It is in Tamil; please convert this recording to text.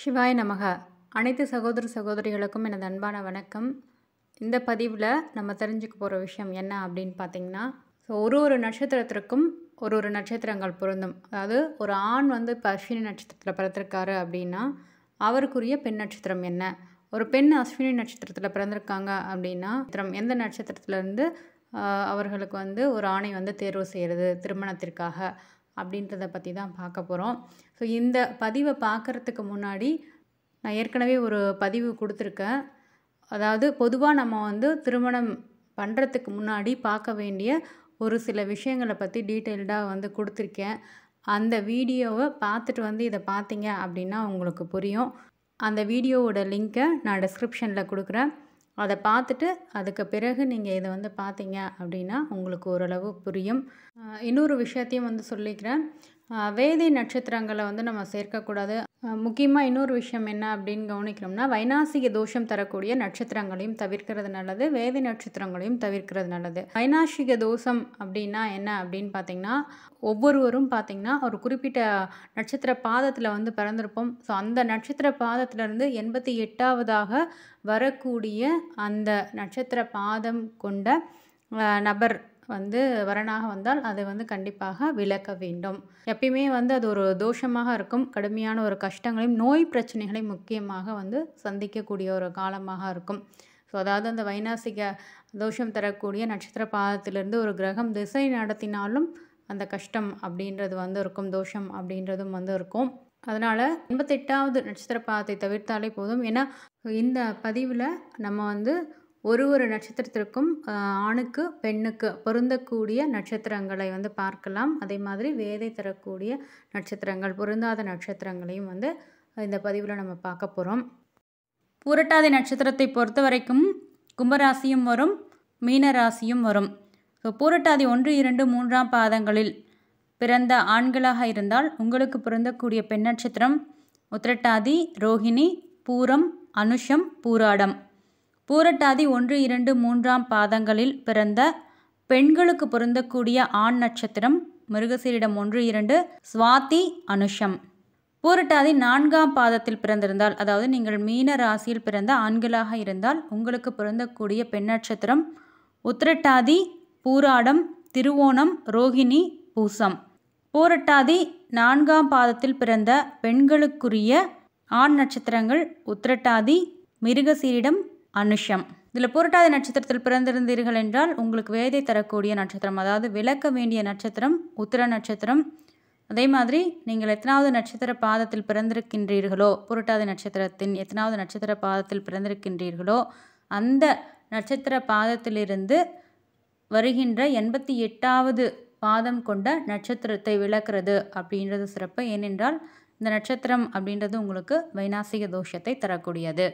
சிவாய் நமக அனைத்து சகோதர சகோதரிகளுக்கும் எனது அன்பான வணக்கம் இந்த பதிவில் நம்ம தெரிஞ்சுக்க போகிற விஷயம் என்ன அப்படின்னு பார்த்திங்கன்னா ஸோ ஒரு ஒரு நட்சத்திரத்திற்கும் ஒரு ஒரு நட்சத்திரங்கள் பொருந்தும் அதாவது ஒரு ஆண் வந்து இப்போ அஸ்வினி நட்சத்திரத்தில் பிறந்திருக்காரு அப்படின்னா அவருக்குரிய பெண் நட்சத்திரம் என்ன ஒரு பெண் அஸ்வினி நட்சத்திரத்தில் பிறந்திருக்காங்க அப்படின்னா எந்த நட்சத்திரத்துலேருந்து அவர்களுக்கு வந்து ஒரு ஆணை வந்து தேர்வு செய்கிறது திருமணத்திற்காக அப்படின்றத பற்றி தான் பார்க்க போகிறோம் ஸோ இந்த பதிவை பார்க்குறதுக்கு முன்னாடி நான் ஏற்கனவே ஒரு பதிவு கொடுத்துருக்கேன் அதாவது பொதுவாக நம்ம வந்து திருமணம் பண்ணுறதுக்கு முன்னாடி பார்க்க வேண்டிய ஒரு சில விஷயங்களை பற்றி டீட்டெயில்டாக வந்து கொடுத்துருக்கேன் அந்த வீடியோவை பார்த்துட்டு வந்து இதை பார்த்தீங்க அப்படின்னா உங்களுக்கு புரியும் அந்த வீடியோவோட லிங்க்கை நான் டிஸ்கிரிப்ஷனில் கொடுக்குறேன் அதை பார்த்துட்டு அதுக்கு பிறகு நீங்கள் இதை வந்து பார்த்தீங்க அப்படின்னா உங்களுக்கு ஓரளவு புரியும் இன்னொரு விஷயத்தையும் வந்து சொல்லிக்கிறேன் வேதி நட்சத்திரங்களை வந்து நம்ம சேர்க்கக்கூடாது முக்கியமாக இன்னொரு விஷயம் என்ன அப்படின்னு கவனிக்கிறோம்னா வைனாசிக தோஷம் தரக்கூடிய நட்சத்திரங்களையும் தவிர்க்கிறது நல்லது வேதி நட்சத்திரங்களையும் தவிர்க்கிறது நல்லது வைனாசிக தோஷம் அப்படின்னா என்ன அப்படின்னு பார்த்தீங்கன்னா ஒவ்வொருவரும் பார்த்திங்கன்னா ஒரு குறிப்பிட்ட நட்சத்திர பாதத்தில் வந்து பிறந்திருப்போம் ஸோ அந்த நட்சத்திர பாதத்திலிருந்து எண்பத்தி எட்டாவதாக வரக்கூடிய அந்த நட்சத்திர பாதம் கொண்ட நபர் வந்து வரனாக வந்தால் அதை வந்து கண்டிப்பாக விளக்க வேண்டும் எப்பயுமே வந்து அது ஒரு தோஷமாக இருக்கும் கடுமையான ஒரு கஷ்டங்களையும் நோய் பிரச்சனைகளையும் முக்கியமாக வந்து சந்திக்கக்கூடிய ஒரு காலமாக இருக்கும் ஸோ அதாவது அந்த வைநாசிக தோஷம் தரக்கூடிய நட்சத்திர பாதத்திலிருந்து ஒரு கிரகம் திசை நடத்தினாலும் அந்த கஷ்டம் அப்படின்றது வந்து இருக்கும் தோஷம் அப்படின்றதும் வந்து இருக்கும் அதனால் எண்பத்தெட்டாவது நட்சத்திர பாதத்தை தவிர்த்தாலே போதும் ஏன்னா இந்த பதிவில் நம்ம வந்து ஒரு ஒரு நட்சத்திரத்திற்கும் ஆணுக்கு பெண்ணுக்கு பொருந்தக்கூடிய நட்சத்திரங்களை வந்து பார்க்கலாம் அதே மாதிரி வேதை தரக்கூடிய நட்சத்திரங்கள் பொருந்தாத நட்சத்திரங்களையும் வந்து இந்த பதிவில் நம்ம பார்க்க போகிறோம் பூரட்டாதி நட்சத்திரத்தை பொறுத்த வரைக்கும் கும்பராசியும் வரும் மீனராசியும் வரும் ஸோ பூரட்டாதி ஒன்று இரண்டு மூன்றாம் பாதங்களில் பிறந்த ஆண்களாக இருந்தால் உங்களுக்கு பிறந்தக்கூடிய பெண் நட்சத்திரம் உத்திரட்டாதி ரோஹிணி பூரம் அனுஷம் பூராடம் பூரட்டாதி ஒன்று இரண்டு மூன்றாம் பாதங்களில் பிறந்த பெண்களுக்கு பொருந்தக்கூடிய ஆண் நட்சத்திரம் மிருகசீரிடம் ஒன்று இரண்டு சுவாதி அனுஷம் பூரட்டாதி நான்காம் பாதத்தில் பிறந்திருந்தால் அதாவது நீங்கள் மீன ராசியில் பிறந்த ஆண்களாக இருந்தால் உங்களுக்கு பிறந்தக்கூடிய பெண் நட்சத்திரம் உத்திரட்டாதி பூராடம் திருவோணம் ரோகிணி பூசம் பூரட்டாதி நான்காம் பாதத்தில் பிறந்த பெண்களுக்குரிய ஆண் நட்சத்திரங்கள் உத்திரட்டாதி மிருகசீரிடம் அனுஷம் இதில் புரட்டாதி நட்சத்திரத்தில் பிறந்திருந்தீர்கள் என்றால் உங்களுக்கு வேதை தரக்கூடிய நட்சத்திரம் அதாவது விளக்க வேண்டிய நட்சத்திரம் உத்திர நட்சத்திரம் அதே மாதிரி நீங்கள் எத்தனாவது நட்சத்திர பாதத்தில் பிறந்திருக்கின்றீர்களோ புரட்டாதி நட்சத்திரத்தின் எத்தனாவது நட்சத்திர பாதத்தில் பிறந்திருக்கின்றீர்களோ அந்த நட்சத்திர பாதத்திலிருந்து வருகின்ற எண்பத்தி எட்டாவது பாதம் கொண்ட நட்சத்திரத்தை விளக்குறது அப்படின்றது சிறப்பு ஏனென்றால் இந்த நட்சத்திரம் அப்படின்றது உங்களுக்கு வைநாசிக தோஷத்தை தரக்கூடியது